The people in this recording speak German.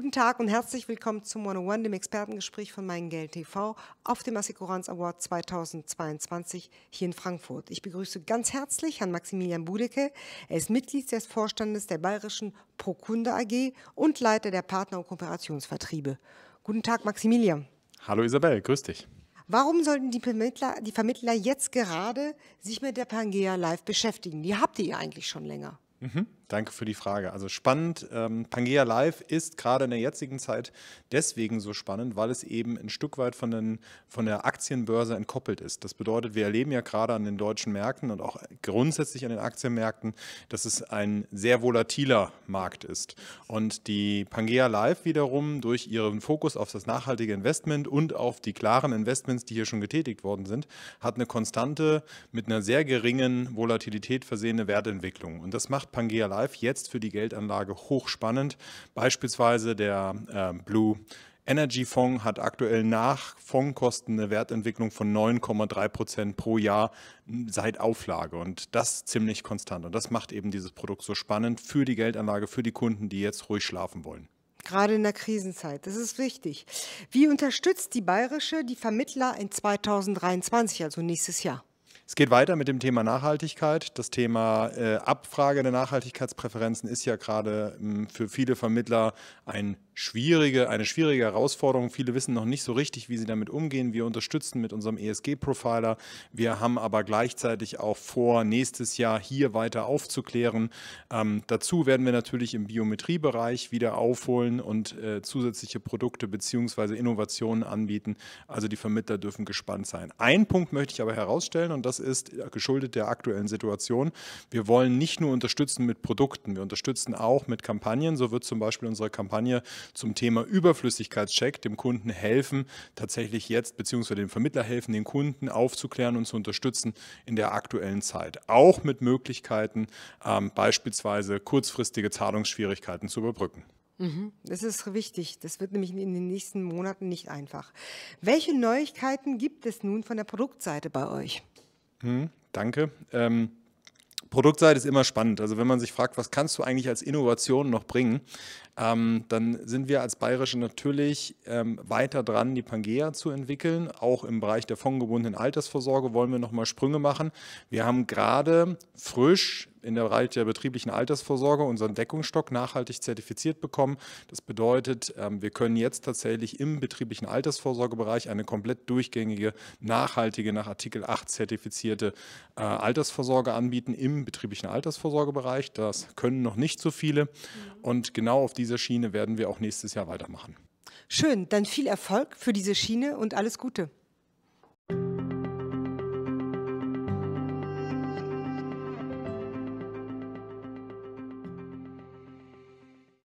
Guten Tag und herzlich willkommen zum 101, dem Expertengespräch von Mein Geld TV auf dem Assekuranz Award 2022 hier in Frankfurt. Ich begrüße ganz herzlich Herrn Maximilian Budecke. Er ist Mitglied des Vorstandes der Bayerischen Prokunde AG und Leiter der Partner- und Kooperationsvertriebe. Guten Tag, Maximilian. Hallo Isabel, grüß dich. Warum sollten die Vermittler, die Vermittler jetzt gerade sich mit der Pangea Live beschäftigen? Die habt ihr ja eigentlich schon länger. Mhm. Danke für die Frage. Also spannend. Ähm, Pangea Live ist gerade in der jetzigen Zeit deswegen so spannend, weil es eben ein Stück weit von, den, von der Aktienbörse entkoppelt ist. Das bedeutet, wir erleben ja gerade an den deutschen Märkten und auch grundsätzlich an den Aktienmärkten, dass es ein sehr volatiler Markt ist. Und die Pangea Live wiederum durch ihren Fokus auf das nachhaltige Investment und auf die klaren Investments, die hier schon getätigt worden sind, hat eine konstante, mit einer sehr geringen Volatilität versehene Wertentwicklung. Und das macht macht Pangea Live jetzt für die Geldanlage hochspannend. Beispielsweise der äh, Blue Energy Fonds hat aktuell nach Fondskosten eine Wertentwicklung von 9,3 Prozent pro Jahr seit Auflage und das ziemlich konstant. Und das macht eben dieses Produkt so spannend für die Geldanlage, für die Kunden, die jetzt ruhig schlafen wollen gerade in der Krisenzeit. Das ist wichtig. Wie unterstützt die Bayerische die Vermittler in 2023, also nächstes Jahr? Es geht weiter mit dem Thema Nachhaltigkeit. Das Thema äh, Abfrage der Nachhaltigkeitspräferenzen ist ja gerade hm, für viele Vermittler ein schwierige, eine schwierige Herausforderung. Viele wissen noch nicht so richtig, wie sie damit umgehen. Wir unterstützen mit unserem ESG-Profiler. Wir haben aber gleichzeitig auch vor, nächstes Jahr hier weiter aufzuklären. Ähm, dazu werden wir natürlich im Biometriebereich wieder aufholen und äh, zusätzliche Produkte bzw. Innovationen anbieten. Also die Vermittler dürfen gespannt sein. Einen Punkt möchte ich aber herausstellen und das das ist geschuldet der aktuellen Situation. Wir wollen nicht nur unterstützen mit Produkten, wir unterstützen auch mit Kampagnen. So wird zum Beispiel unsere Kampagne zum Thema Überflüssigkeitscheck dem Kunden helfen, tatsächlich jetzt, beziehungsweise dem Vermittler helfen, den Kunden aufzuklären und zu unterstützen in der aktuellen Zeit. Auch mit Möglichkeiten, ähm, beispielsweise kurzfristige Zahlungsschwierigkeiten zu überbrücken. Mhm. Das ist wichtig. Das wird nämlich in den nächsten Monaten nicht einfach. Welche Neuigkeiten gibt es nun von der Produktseite bei euch? Hm, danke. Ähm, Produktseite ist immer spannend. Also wenn man sich fragt, was kannst du eigentlich als Innovation noch bringen, ähm, dann sind wir als Bayerische natürlich ähm, weiter dran, die Pangea zu entwickeln. Auch im Bereich der fondgebundenen Altersvorsorge wollen wir nochmal Sprünge machen. Wir haben gerade frisch in der Bereich der betrieblichen Altersvorsorge unseren Deckungsstock nachhaltig zertifiziert bekommen. Das bedeutet, ähm, wir können jetzt tatsächlich im betrieblichen Altersvorsorgebereich eine komplett durchgängige, nachhaltige, nach Artikel 8 zertifizierte äh, Altersvorsorge anbieten im betrieblichen Altersvorsorgebereich. Das können noch nicht so viele. Und genau auf dieser Schiene werden wir auch nächstes Jahr weitermachen. Schön, dann viel Erfolg für diese Schiene und alles Gute.